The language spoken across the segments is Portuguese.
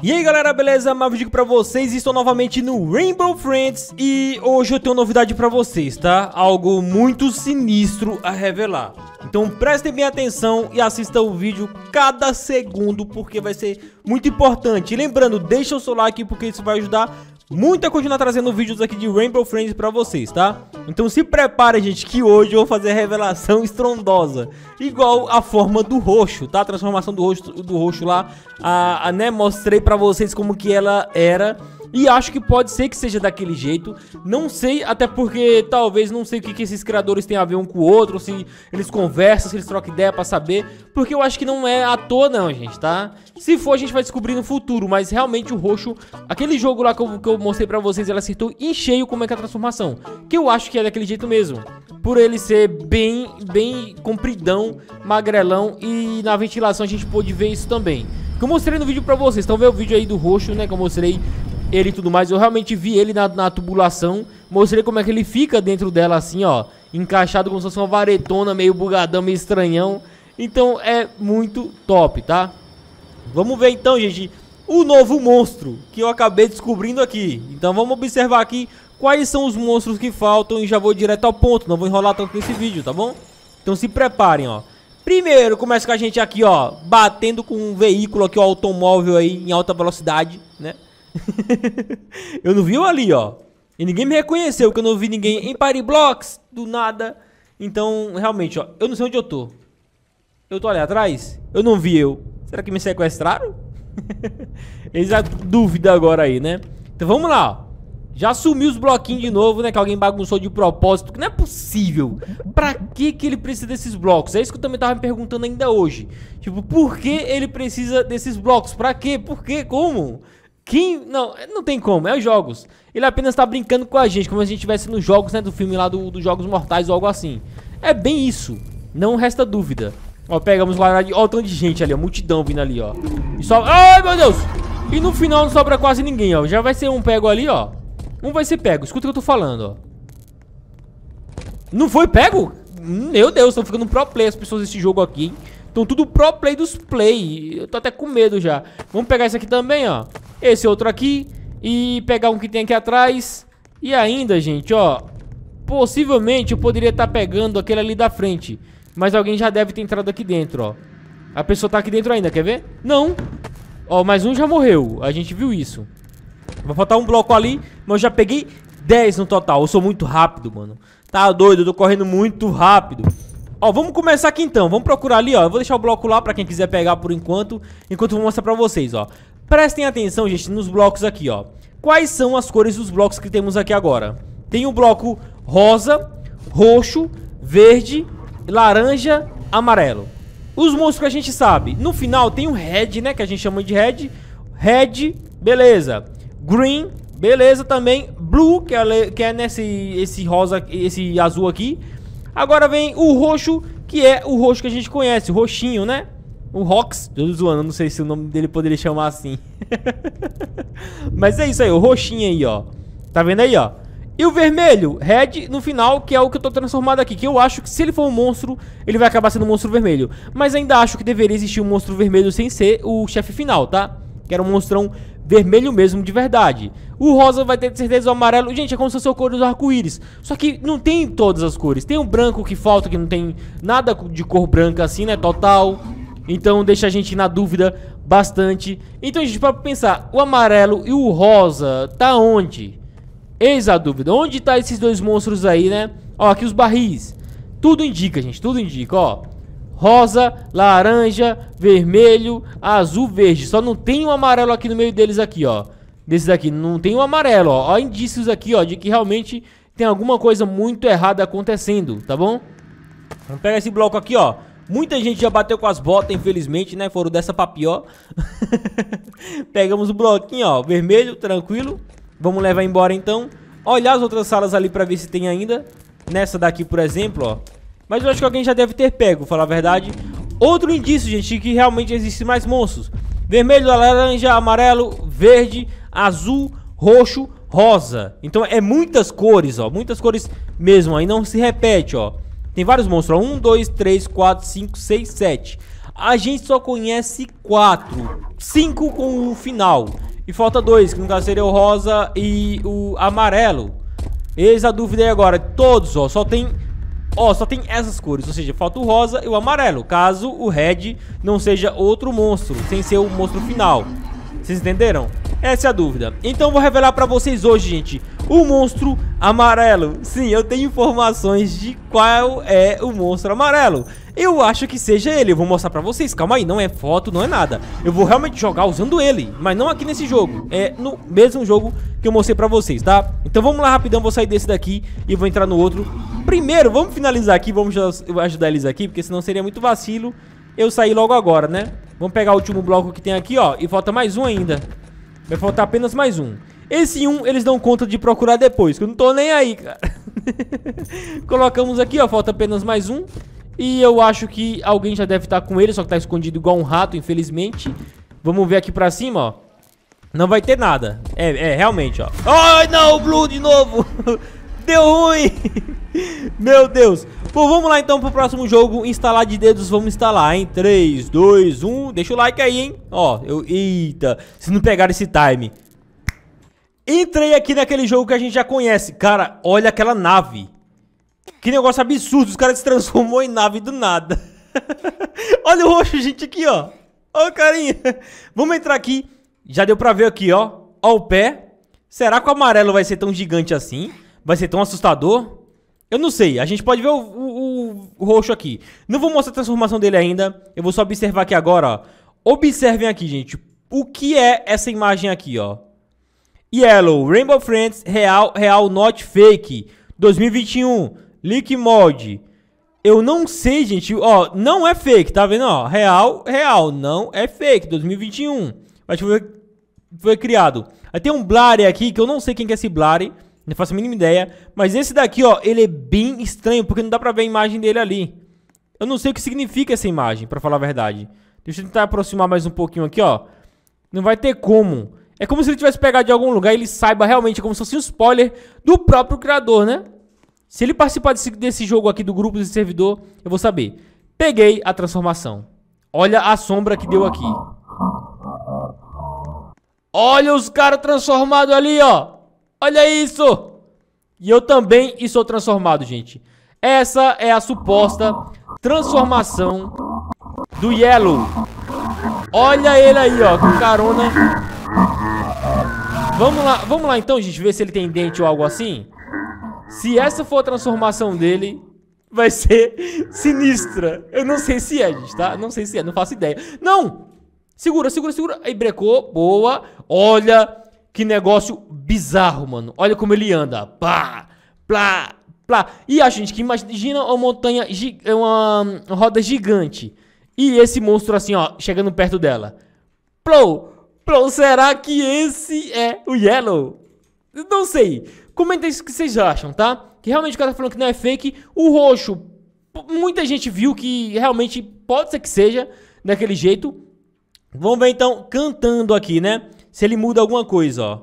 E aí galera, beleza? Mavidico pra vocês, estou novamente no Rainbow Friends E hoje eu tenho novidade pra vocês, tá? Algo muito sinistro a revelar Então prestem bem atenção e assistam o vídeo cada segundo Porque vai ser muito importante e Lembrando, deixa o seu like porque isso vai ajudar muita continuar tá trazendo vídeos aqui de Rainbow Friends pra vocês, tá? Então se prepare, gente, que hoje eu vou fazer a revelação estrondosa. Igual a forma do roxo, tá? A transformação do roxo, do roxo lá. A, a, né, mostrei pra vocês como que ela era... E acho que pode ser que seja daquele jeito. Não sei, até porque talvez não sei o que, que esses criadores têm a ver um com o outro, se eles conversam, se eles trocam ideia pra saber. Porque eu acho que não é à toa, não, gente, tá? Se for, a gente vai descobrir no futuro. Mas realmente o roxo, aquele jogo lá que eu, que eu mostrei pra vocês, ele acertou em cheio como é que é a transformação. Que eu acho que é daquele jeito mesmo. Por ele ser bem, bem compridão, magrelão e na ventilação a gente pôde ver isso também. Que eu mostrei no vídeo pra vocês. Então vendo o vídeo aí do roxo, né? Que eu mostrei ele e tudo mais. Eu realmente vi ele na, na tubulação, mostrei como é que ele fica dentro dela assim, ó, encaixado como se fosse uma varetona, meio bugadão, meio estranhão. Então é muito top, tá? Vamos ver então, gente, o novo monstro que eu acabei descobrindo aqui. Então vamos observar aqui quais são os monstros que faltam e já vou direto ao ponto, não vou enrolar tanto nesse vídeo, tá bom? Então se preparem, ó. Primeiro, começa com a gente aqui, ó, batendo com um veículo aqui, ó, automóvel aí em alta velocidade, né? eu não vi eu ali, ó. E ninguém me reconheceu, que eu não vi ninguém em Party Blocks, do nada. Então, realmente, ó, eu não sei onde eu tô. Eu tô ali atrás? Eu não vi eu. Será que me sequestraram? Eles a dúvida agora aí, né? Então vamos lá, ó. Já sumiu os bloquinhos de novo, né? Que alguém bagunçou de propósito. Que não é possível. Pra que que ele precisa desses blocos? É isso que eu também tava me perguntando ainda hoje. Tipo, por que ele precisa desses blocos? Pra quê? Por quê? Como? Como? Quem, não, não tem como, é os jogos. Ele apenas tá brincando com a gente, como se a gente estivesse nos jogos, né, do filme lá dos do Jogos Mortais ou algo assim. É bem isso, não resta dúvida. Ó, pegamos lá, ó, o tanto de gente ali, ó, multidão vindo ali, ó. E só, ai meu Deus! E no final não sobra quase ninguém, ó, já vai ser um pego ali, ó. Um vai ser pego, escuta o que eu tô falando, ó. Não foi pego? Meu Deus, estão ficando pro play as pessoas desse jogo aqui, hein? Então tudo pro play dos play. Eu tô até com medo já. Vamos pegar esse aqui também, ó. Esse outro aqui. E pegar um que tem aqui atrás. E ainda, gente, ó. Possivelmente eu poderia estar tá pegando aquele ali da frente. Mas alguém já deve ter entrado aqui dentro, ó. A pessoa tá aqui dentro ainda, quer ver? Não. Ó, mais um já morreu. A gente viu isso. Vai faltar um bloco ali, mas eu já peguei 10 no total. Eu sou muito rápido, mano. Tá doido, eu tô correndo muito rápido. Ó, vamos começar aqui então, vamos procurar ali, ó Eu vou deixar o bloco lá pra quem quiser pegar por enquanto Enquanto eu vou mostrar pra vocês, ó Prestem atenção, gente, nos blocos aqui, ó Quais são as cores dos blocos que temos aqui agora? Tem o bloco rosa, roxo, verde, laranja, amarelo Os monstros que a gente sabe No final tem o red, né, que a gente chama de red Red, beleza Green, beleza também Blue, que é, que é nesse esse rosa, esse azul aqui Agora vem o roxo, que é o roxo que a gente conhece, o roxinho, né? O Rox, tô zoando, não sei se o nome dele poderia chamar assim. Mas é isso aí, o roxinho aí, ó. Tá vendo aí, ó? E o vermelho, red no final, que é o que eu tô transformado aqui. Que eu acho que se ele for um monstro, ele vai acabar sendo um monstro vermelho. Mas ainda acho que deveria existir um monstro vermelho sem ser o chefe final, tá? Que era um monstrão vermelho mesmo de verdade. O rosa vai ter certeza o amarelo. Gente, é como se fosse a cor dos arco-íris. Só que não tem todas as cores. Tem o um branco que falta, que não tem nada de cor branca assim, né? Total. Então deixa a gente na dúvida bastante. Então, gente, para pensar, o amarelo e o rosa tá onde? Eis a dúvida. Onde tá esses dois monstros aí, né? Ó, aqui os barris. Tudo indica, gente, tudo indica, ó rosa, laranja, vermelho, azul, verde. Só não tem o um amarelo aqui no meio deles aqui, ó. Desses aqui, não tem o um amarelo, ó. Ó indícios aqui, ó, de que realmente tem alguma coisa muito errada acontecendo, tá bom? Vamos pegar esse bloco aqui, ó. Muita gente já bateu com as botas, infelizmente, né? Foram dessa pra pior. Pegamos o bloquinho, ó. Vermelho, tranquilo. Vamos levar embora, então. Olhar as outras salas ali pra ver se tem ainda. Nessa daqui, por exemplo, ó. Mas eu acho que alguém já deve ter pego, falar a verdade. Outro indício, gente, de que realmente existem mais monstros. Vermelho, laranja, amarelo, verde, azul, roxo, rosa. Então é muitas cores, ó. Muitas cores mesmo, aí não se repete, ó. Tem vários monstros, ó. Um, dois, três, quatro, cinco, seis, sete. A gente só conhece quatro. Cinco com o final. E falta dois, que no caso seria o rosa e o amarelo. Eis a dúvida aí agora. Todos, ó. Só tem Ó, só tem essas cores, ou seja, falta o rosa e o amarelo, caso o red não seja outro monstro, sem ser o monstro final. Vocês entenderam? Essa é a dúvida. Então vou revelar pra vocês hoje, gente, o monstro amarelo. Sim, eu tenho informações de qual é o monstro amarelo. Eu acho que seja ele, eu vou mostrar pra vocês Calma aí, não é foto, não é nada Eu vou realmente jogar usando ele, mas não aqui nesse jogo É no mesmo jogo que eu mostrei pra vocês, tá? Então vamos lá rapidão, vou sair desse daqui E vou entrar no outro Primeiro, vamos finalizar aqui, vamos ajudar eles aqui Porque senão seria muito vacilo Eu sair logo agora, né? Vamos pegar o último bloco que tem aqui, ó E falta mais um ainda Vai faltar apenas mais um esse um eles dão conta de procurar depois, que eu não tô nem aí, cara. Colocamos aqui, ó, falta apenas mais um. E eu acho que alguém já deve estar tá com ele, só que tá escondido igual um rato, infelizmente. Vamos ver aqui pra cima, ó. Não vai ter nada. É, é realmente, ó. Ai, oh, não, Blue de novo. Deu ruim. Meu Deus. Bom, vamos lá então pro próximo jogo. Instalar de dedos, vamos instalar, hein? 3, 2, 1. Deixa o like aí, hein? Ó, eu... Eita. Se não pegar esse time... Entrei aqui naquele jogo que a gente já conhece. Cara, olha aquela nave. Que negócio absurdo. Os caras se transformou em nave do nada. olha o roxo, gente, aqui, ó. Ó o carinha. Vamos entrar aqui. Já deu pra ver aqui, ó. Ó o pé. Será que o amarelo vai ser tão gigante assim? Vai ser tão assustador? Eu não sei. A gente pode ver o, o, o roxo aqui. Não vou mostrar a transformação dele ainda. Eu vou só observar aqui agora, ó. Observem aqui, gente. O que é essa imagem aqui, ó? Yellow, Rainbow Friends, Real, Real Not Fake, 2021, Leak Mod. Eu não sei, gente, ó, não é fake, tá vendo, ó, Real, Real, não é fake, 2021. Acho que foi, foi criado. Aí tem um Blare aqui, que eu não sei quem que é esse Blare, não faço a mínima ideia, mas esse daqui, ó, ele é bem estranho, porque não dá pra ver a imagem dele ali. Eu não sei o que significa essa imagem, pra falar a verdade. Deixa eu tentar aproximar mais um pouquinho aqui, ó. Não vai ter como. É como se ele tivesse pegado de algum lugar e ele saiba realmente, é como se fosse um spoiler do próprio criador, né? Se ele participar desse, desse jogo aqui do grupo de servidor, eu vou saber. Peguei a transformação. Olha a sombra que deu aqui. Olha os caras transformados ali, ó. Olha isso. E eu também estou transformado, gente. Essa é a suposta transformação do Yellow. Olha ele aí, ó, com carona Vamos lá, vamos lá então, gente, ver se ele tem dente ou algo assim. Se essa for a transformação dele, vai ser sinistra. Eu não sei se é, gente, tá? Não sei se é, não faço ideia. Não! Segura, segura, segura. Aí brecou, boa. Olha que negócio bizarro, mano. Olha como ele anda. Pá, plá, plá. E a gente que imagina uma montanha, uma roda gigante. E esse monstro assim, ó, chegando perto dela. Plou! Bro, será que esse é o Yellow? Não sei. Comenta isso que vocês acham, tá? Que realmente o cara tá falando que não é fake. O roxo, muita gente viu que realmente pode ser que seja daquele jeito. Vamos ver então, cantando aqui, né? Se ele muda alguma coisa, ó.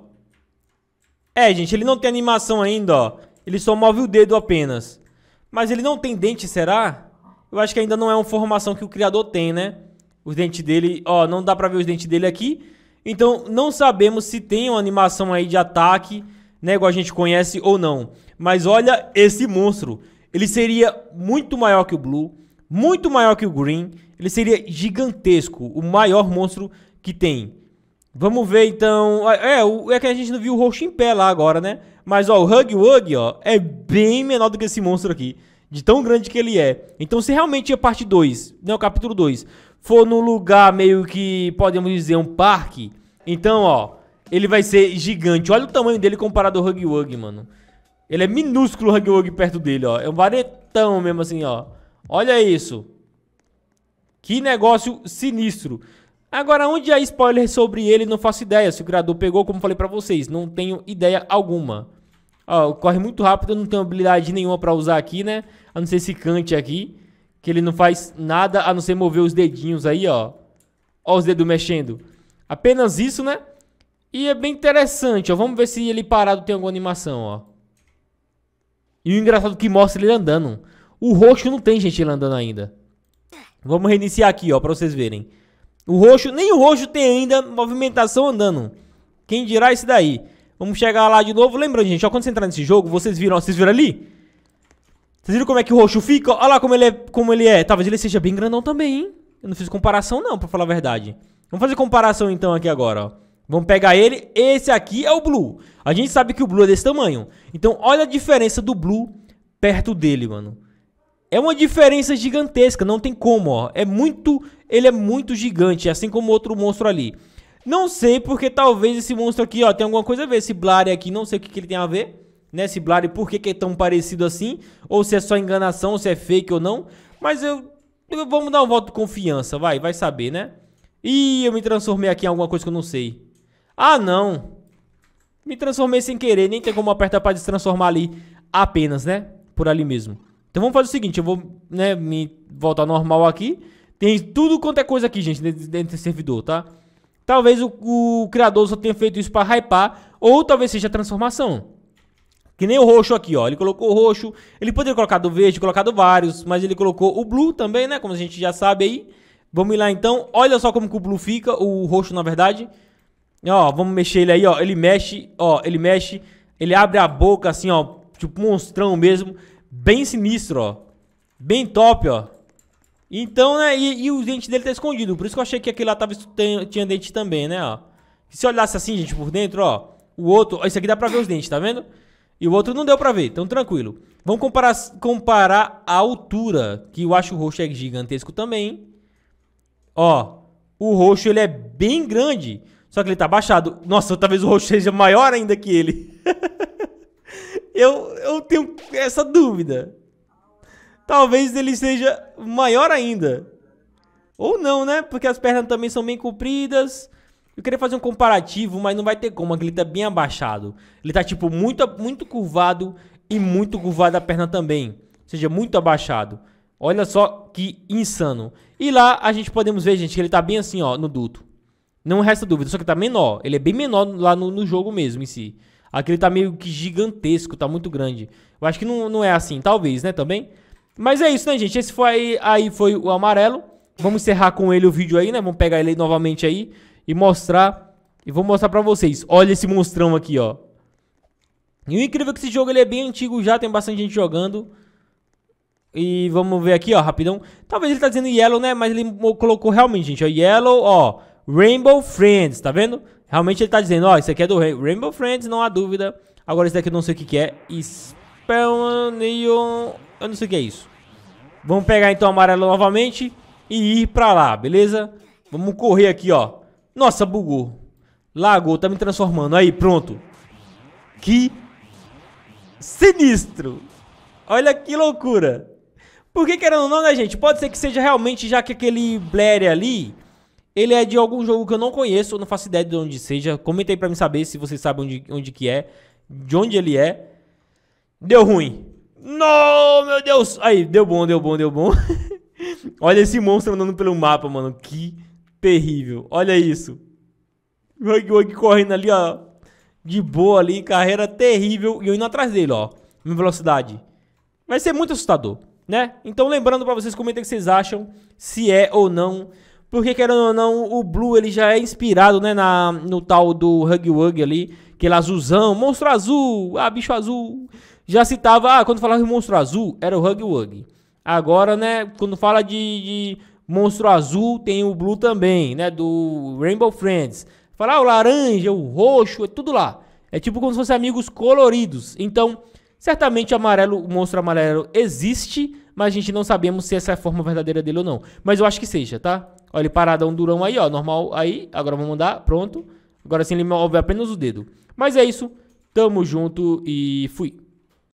É, gente, ele não tem animação ainda, ó. Ele só move o dedo apenas. Mas ele não tem dente, será? Eu acho que ainda não é uma formação que o criador tem, né? Os dentes dele, ó, não dá pra ver os dentes dele aqui. Então, não sabemos se tem uma animação aí de ataque, né, igual a gente conhece ou não. Mas olha esse monstro. Ele seria muito maior que o Blue, muito maior que o Green. Ele seria gigantesco, o maior monstro que tem. Vamos ver então. É, é, é que a gente não viu o roxo em pé lá agora, né? Mas ó, o Hug Wug, ó, é bem menor do que esse monstro aqui. De tão grande que ele é. Então, se realmente é parte 2, né, o capítulo 2, for num lugar meio que, podemos dizer, um parque, então, ó, ele vai ser gigante. Olha o tamanho dele comparado ao Huggy Wuggy, mano. Ele é minúsculo o Huggy Wuggy perto dele, ó. É um varetão mesmo assim, ó. Olha isso. Que negócio sinistro. Agora, onde há spoiler sobre ele, não faço ideia. Se o criador pegou, como falei pra vocês, não tenho ideia alguma. Ó, corre muito rápido, eu não tenho habilidade nenhuma pra usar aqui, né? A não ser esse cante aqui que ele não faz nada a não ser mover os dedinhos aí, ó. Ó os dedos mexendo. Apenas isso, né? E é bem interessante, ó. Vamos ver se ele parado tem alguma animação, ó. E o engraçado é que mostra ele andando. O roxo não tem, gente, ele andando ainda. Vamos reiniciar aqui, ó, pra vocês verem. O roxo, nem o roxo tem ainda movimentação andando. Quem dirá esse daí? Vamos chegar lá de novo. Lembrando, gente, ó, quando você entrar nesse jogo, vocês viram, ó, vocês viram ali? Vocês viram como é que o roxo fica? Olha lá como ele é. Como ele é. Talvez ele seja bem grandão também, hein? Eu não fiz comparação não, pra falar a verdade. Vamos fazer comparação então aqui agora, ó. Vamos pegar ele. Esse aqui é o Blue. A gente sabe que o Blue é desse tamanho. Então olha a diferença do Blue perto dele, mano. É uma diferença gigantesca, não tem como, ó. É muito, ele é muito gigante, assim como outro monstro ali. Não sei porque talvez esse monstro aqui, ó, tem alguma coisa a ver. Esse Blare aqui, não sei o que, que ele tem a ver né, Ciblari, por que, que é tão parecido assim, ou se é só enganação, se é fake ou não. Mas eu, eu vamos dar um voto de confiança, vai, vai saber, né? Ih, eu me transformei aqui em alguma coisa que eu não sei. Ah, não. Me transformei sem querer, nem tem como apertar para destransformar ali apenas, né? Por ali mesmo. Então vamos fazer o seguinte, eu vou, né, me voltar normal aqui. Tem tudo quanto é coisa aqui, gente, dentro, do servidor, tá? Talvez o, o criador só tenha feito isso para hypar, ou talvez seja transformação. Que nem o roxo aqui, ó. Ele colocou o roxo. Ele poderia colocar do verde, colocado vários, mas ele colocou o blue também, né? Como a gente já sabe aí. Vamos ir lá então. Olha só como que o blue fica, o roxo na verdade. Ó, vamos mexer ele aí, ó. Ele mexe, ó, ele mexe. Ele abre a boca assim, ó. Tipo monstrão mesmo. Bem sinistro, ó. Bem top, ó. Então, né, e, e o dente dele tá escondido. Por isso que eu achei que aquele lá tava, tem, tinha dente também, né, ó. Se olhasse assim, gente, por dentro, ó. O outro, ó, isso aqui dá pra ver os dentes, tá vendo? Tá vendo? E o outro não deu para ver, então tranquilo. Vamos comparar, comparar a altura, que eu acho o roxo é gigantesco também. Ó, o roxo ele é bem grande, só que ele tá baixado. Nossa, talvez o roxo seja maior ainda que ele. eu, eu tenho essa dúvida. Talvez ele seja maior ainda. Ou não, né? Porque as pernas também são bem compridas. Eu queria fazer um comparativo, mas não vai ter como. ele tá é bem abaixado. Ele tá, tipo, muito, muito curvado e muito curvado a perna também. Ou seja, muito abaixado. Olha só que insano. E lá a gente podemos ver, gente, que ele tá bem assim, ó, no duto. Não resta dúvida, só que tá menor. Ele é bem menor lá no, no jogo mesmo em si. Aqui ele tá meio que gigantesco, tá muito grande. Eu acho que não, não é assim, talvez, né, também. Mas é isso, né, gente? Esse foi aí, aí foi o amarelo. Vamos encerrar com ele o vídeo aí, né? Vamos pegar ele novamente aí e mostrar. E vou mostrar pra vocês. Olha esse monstrão aqui, ó. E o incrível é que esse jogo ele é bem antigo já, tem bastante gente jogando. E vamos ver aqui, ó, rapidão. Talvez ele tá dizendo Yellow, né? Mas ele colocou realmente, gente, ó, Yellow, ó, Rainbow Friends, tá vendo? Realmente ele tá dizendo, ó, isso aqui é do Rainbow Friends, não há dúvida. Agora esse daqui eu não sei o que que é. Spelmanion... Eu não sei o que é isso. Vamos pegar então o amarelo novamente e ir pra lá, beleza? Vamos correr aqui, ó. Nossa, bugou. Lagou, tá me transformando. Aí, pronto. Que sinistro. Olha que loucura. Por que querendo ou não, né, gente? Pode ser que seja realmente, já que aquele Blair ali, ele é de algum jogo que eu não conheço, ou não faço ideia de onde seja. Comenta aí pra mim saber se vocês sabem onde, onde que é, de onde ele é. Deu ruim. Não, meu Deus! Aí, deu bom, deu bom, deu bom. Olha esse monstro andando pelo mapa, mano. Que terrível. Olha isso. Hug Hug correndo ali, ó. De boa ali, carreira terrível. E eu indo atrás dele, ó. Minha velocidade. Vai ser muito assustador, né? Então lembrando pra vocês, comenta o que vocês acham. Se é ou não. Porque querendo ou não, o Blue ele já é inspirado, né? Na, no tal do Hug Wug ali. Aquele é azulzão, monstro azul, ah, bicho azul. Já citava, ah, quando falava de monstro azul, era o Hug Wug. Agora, né, quando fala de, de Monstro Azul, tem o Blue também, né? Do Rainbow Friends. Falar ah, o laranja, o roxo, é tudo lá. É tipo como se fossem amigos coloridos. Então, certamente o amarelo, o monstro amarelo existe, mas a gente não sabemos se essa é a forma verdadeira dele ou não. Mas eu acho que seja, tá? Olha ele paradão durão aí, ó, normal aí. Agora vamos mandar, pronto. Agora sim ele move apenas o dedo. Mas é isso, tamo junto e fui.